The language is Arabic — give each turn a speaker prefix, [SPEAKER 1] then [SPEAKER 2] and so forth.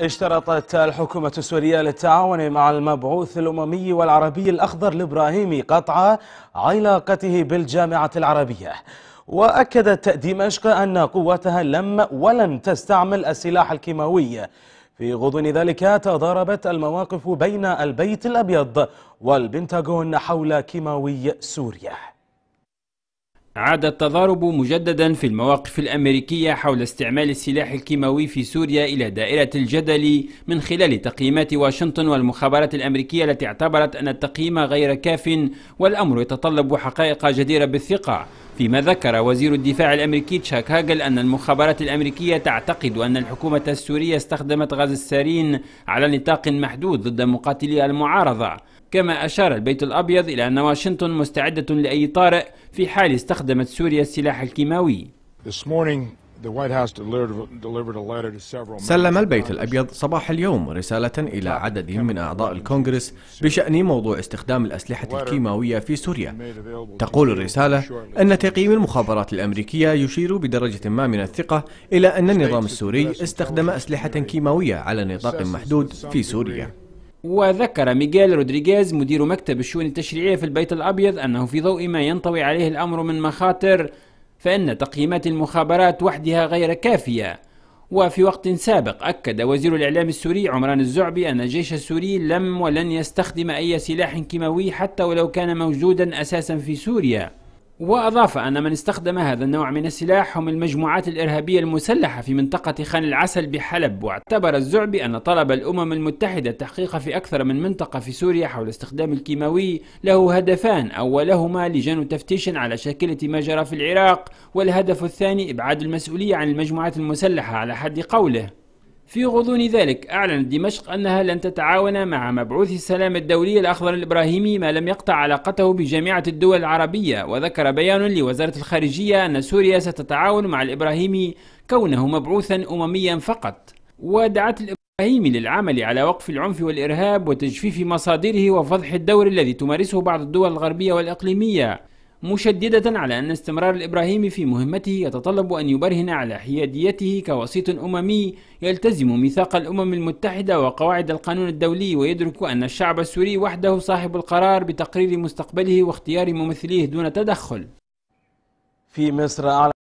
[SPEAKER 1] اشترطت الحكومة السورية للتعاون مع المبعوث الأممي والعربي الأخضر الإبراهيمي قطع علاقته بالجامعة العربية وأكدت دمشق أن قوتها لم ولن تستعمل السلاح الكيماوي في غضون ذلك تضاربت المواقف بين البيت الأبيض والبنتاغون حول كيماوي سوريا عاد
[SPEAKER 2] التضارب مجددا في المواقف الأمريكية حول استعمال السلاح الكيماوي في سوريا إلى دائرة الجدل من خلال تقييمات واشنطن والمخابرات الأمريكية التي اعتبرت أن التقييم غير كاف والأمر يتطلب حقائق جديرة بالثقة فيما ذكر وزير الدفاع الأمريكي تشاك هاجل أن المخابرات الأمريكية تعتقد أن الحكومة السورية استخدمت غاز السارين على نطاق محدود ضد مقاتلي المعارضة كما أشار البيت الأبيض إلى أن واشنطن مستعدة لأي طارئ في حال استخدمت سوريا السلاح الكيماوي
[SPEAKER 1] This morning, سلم
[SPEAKER 3] البيت الأبيض صباح اليوم رسالة إلى عدد من أعضاء الكونغرس بشأن موضوع استخدام الأسلحة الكيماوية في سوريا تقول الرسالة أن تقييم المخابرات الأمريكية يشير بدرجة ما من الثقة إلى أن النظام السوري استخدم أسلحة كيماوية على نطاق محدود في سوريا
[SPEAKER 2] وذكر ميغيل رودريغيز مدير مكتب الشؤون التشريعية في البيت الأبيض أنه في ضوء ما ينطوي عليه الأمر من مخاطر فإن تقييمات المخابرات وحدها غير كافية وفي وقت سابق أكد وزير الإعلام السوري عمران الزعبي أن الجيش السوري لم ولن يستخدم أي سلاح كيماوي حتى ولو كان موجودا أساسا في سوريا وأضاف أن من استخدم هذا النوع من السلاح هم المجموعات الإرهابية المسلحة في منطقة خان العسل بحلب واعتبر الزعبي أن طلب الأمم المتحدة التحقيق في أكثر من منطقة في سوريا حول استخدام الكيماوي له هدفان أولهما لجان تفتيش على شاكلة ما جرى في العراق والهدف الثاني إبعاد المسؤولية عن المجموعات المسلحة على حد قوله في غضون ذلك أعلنت دمشق أنها لن تتعاون مع مبعوث السلام الدولي الأخضر الإبراهيمي ما لم يقطع علاقته بجامعة الدول العربية وذكر بيان لوزارة الخارجية أن سوريا ستتعاون مع الإبراهيمي كونه مبعوثا أمميا فقط ودعت الإبراهيمي للعمل على وقف العنف والإرهاب وتجفيف مصادره وفضح الدور الذي تمارسه بعض الدول الغربية والإقليمية مشددة على أن استمرار الإبراهيمي في مهمته يتطلب أن يبرهن على حياديته كوسيط أممي يلتزم ميثاق الأمم المتحدة وقواعد القانون الدولي ويدرك أن الشعب السوري وحده صاحب
[SPEAKER 1] القرار بتقرير مستقبله واختيار ممثليه دون تدخل في مصر أعلى